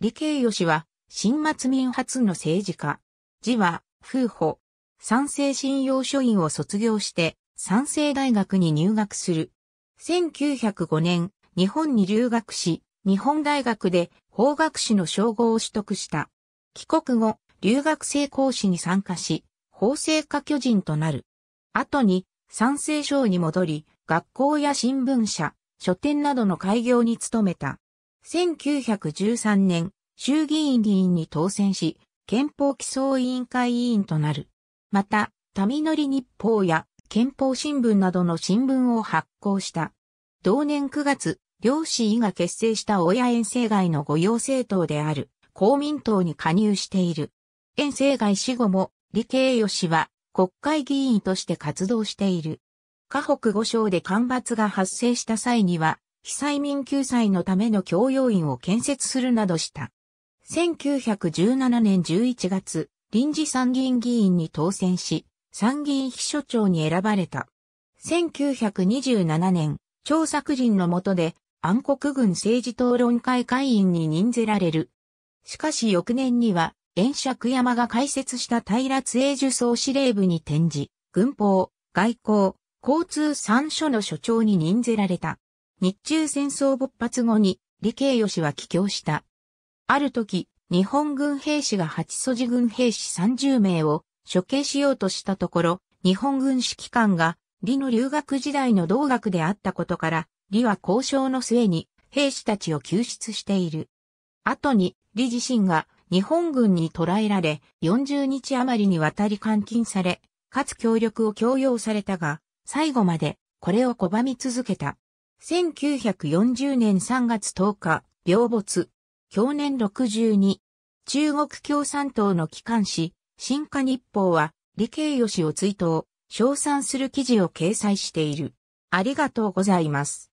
李慶義は、新末民初の政治家。字は、風保。賛成信用書院を卒業して、賛成大学に入学する。1905年、日本に留学し、日本大学で法学士の称号を取得した。帰国後、留学生講師に参加し、法制化巨人となる。後に、賛成省に戻り、学校や新聞社、書店などの開業に努めた。1913年、衆議院議員に当選し、憲法基礎委員会委員となる。また、民り日報や憲法新聞などの新聞を発行した。同年9月、両氏医が結成した親遠征外の御用政党である公民党に加入している。遠征外死後も理慶義は国会議員として活動している。河北五省で干ばつが発生した際には、被災民救済のための教養院を建設するなどした。1917年11月、臨時参議院議員に当選し、参議院秘書長に選ばれた。1927年、張作人の下で暗黒軍政治討論会会員に任ぜられる。しかし翌年には、円釈山が開設した平津英樹総司令部に転じ、軍法、外交、交通三所の所長に任ぜられた。日中戦争勃発後に、李慶義は帰郷した。ある時、日本軍兵士が八素寺軍兵士30名を処刑しようとしたところ、日本軍指揮官が、李の留学時代の同学であったことから、李は交渉の末に兵士たちを救出している。後に、李自身が日本軍に捕らえられ、40日余りにわたり監禁され、かつ協力を強要されたが、最後までこれを拒み続けた。1940年3月10日、病没。享年62。中国共産党の機関紙、新華日報は、李慶義を追悼、称賛する記事を掲載している。ありがとうございます。